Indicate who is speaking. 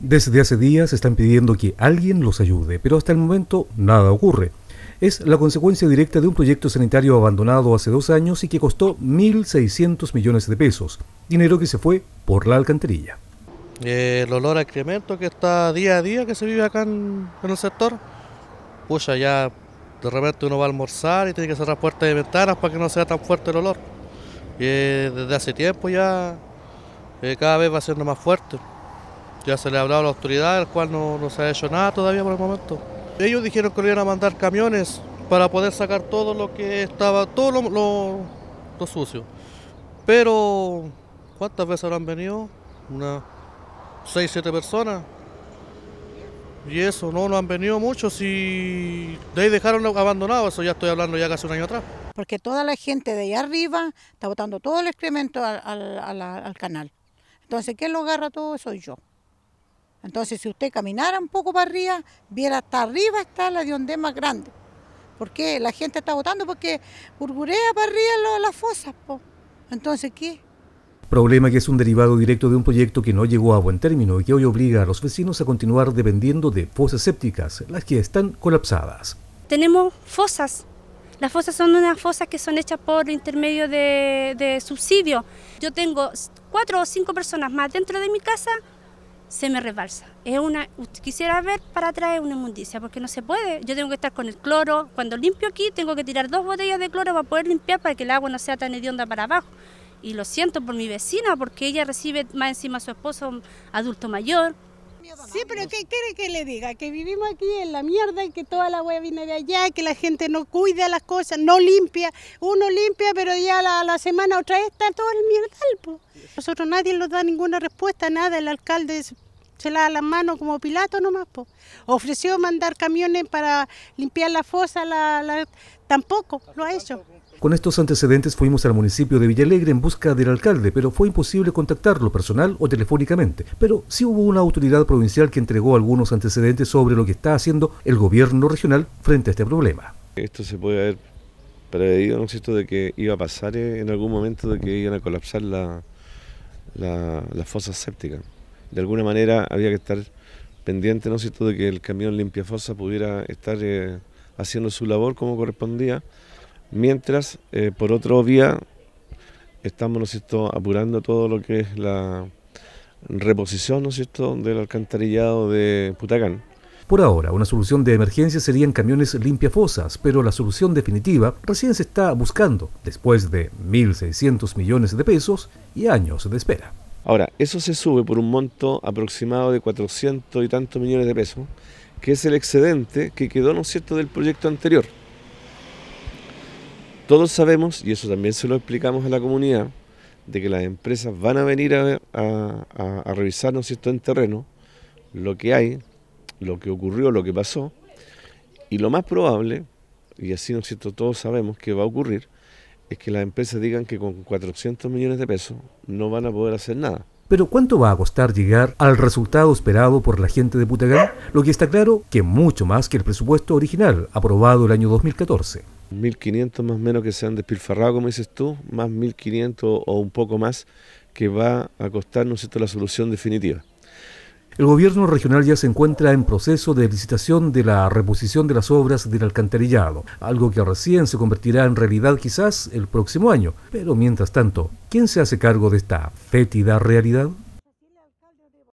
Speaker 1: Desde hace días están pidiendo que alguien los ayude, pero hasta el momento nada ocurre. Es la consecuencia directa de un proyecto sanitario abandonado hace dos años y que costó 1.600 millones de pesos, dinero que se fue por la alcantarilla.
Speaker 2: Eh, el olor a cremento que está día a día que se vive acá en, el sector, pues ya de repente uno va a almorzar y tiene que cerrar puertas y ventanas para que no sea tan fuerte el olor. Eh, desde hace tiempo ya eh, cada vez va siendo más fuerte. Ya se le ha hablado a la autoridad, el cual no, no se ha hecho nada todavía por el momento. Ellos dijeron que lo iban a mandar camiones para poder sacar todo lo que estaba, todo lo, sucio. Pero, ¿cuántas veces han venido? Una, seis, siete personas. Y eso, no, no han venido muchos y de ahí dejaron abandonado, eso ya estoy hablando ya casi un año atrás. Porque toda la gente de allá arriba está botando todo el excremento al, al canal. Entonces, ¿quién lo agarra todo? Soy yo. Entonces, si usted caminara un poco para arriba, viera hasta arriba está la de más grande. Porque la gente está votando porque burburea para arriba las fosas. Entonces, ¿qué?
Speaker 1: Problema que es un derivado directo de un proyecto que no llegó a buen término y que hoy obliga a los vecinos a continuar dependiendo de fosas sépticas, las que están colapsadas.
Speaker 2: Tenemos fosas. Las fosas son unas fosas que son hechas por intermedio de, de subsidio. Yo tengo cuatro o cinco personas más dentro de mi casa se me rebalsa. Es una, quisiera ver para traer una inmundicia, porque no se puede. Yo tengo que estar con el cloro. Cuando limpio aquí, tengo que tirar dos botellas de cloro para poder limpiar para que el agua no sea tan hedionda para abajo. Y lo siento por mi vecina, porque ella recibe más encima a su esposo, adulto mayor, Sí, pero ¿qué quiere que le diga? Que vivimos aquí en la mierda y que toda la hueá viene de allá, que la gente no cuida las cosas, no limpia. Uno limpia, pero ya la, semana otra vez está todo el mierda. Nosotros nadie nos da ninguna respuesta, nada. El alcalde se lava las manos como Pilato nomás. Ofreció mandar camiones para limpiar la fosa, la, tampoco lo ha hecho.
Speaker 1: Con estos antecedentes fuimos al municipio de Villalegre en busca del alcalde, pero fue imposible contactarlo personal o telefónicamente. Pero sí hubo una autoridad provincial que entregó algunos antecedentes sobre lo que está haciendo el gobierno regional frente a este problema.
Speaker 3: Esto se puede haber prevedido, ¿no es cierto?, de que iba a pasar eh, en algún momento de que iban a colapsar las la, la fosas sépticas de alguna manera había que estar pendiente, ¿no es cierto?, de que el camión Limpia Fosa pudiera estar eh, haciendo su labor como correspondía, mientras, eh, por otro vía, estamos, ¿no apurando todo lo que es la reposición, ¿no es cierto?, del alcantarillado de Putacán.
Speaker 1: Por ahora, una solución de emergencia serían camiones limpiafosas, pero la solución definitiva recién se está buscando, después de 1.600 millones de pesos y años de espera.
Speaker 3: Ahora, eso se sube por un monto aproximado de 400 y tantos millones de pesos, que es el excedente que quedó, ¿no es cierto?, del proyecto anterior. Todos sabemos, y eso también se lo explicamos a la comunidad, de que las empresas van a venir a, revisar, ¿no es cierto?, en terreno lo que hay, lo que ocurrió, lo que pasó, y lo más probable, y así, ¿no cierto?, todos sabemos que va a ocurrir, es que las empresas digan que con 400 millones de pesos no van a poder hacer nada.
Speaker 1: Pero ¿cuánto va a costar llegar al resultado esperado por la gente de Putagán? Lo que está claro que mucho más que el presupuesto original
Speaker 3: aprobado el año 2014. 1.500 más o menos que se han despilfarrado, como dices tú, más 1.500 o un poco más que va a costarnos esto la solución definitiva.
Speaker 1: El gobierno regional ya se encuentra en proceso de licitación de la reposición de las obras del alcantarillado, algo que recién se convertirá en realidad quizás el próximo año. Pero mientras tanto, ¿quién se hace cargo de esta fétida realidad?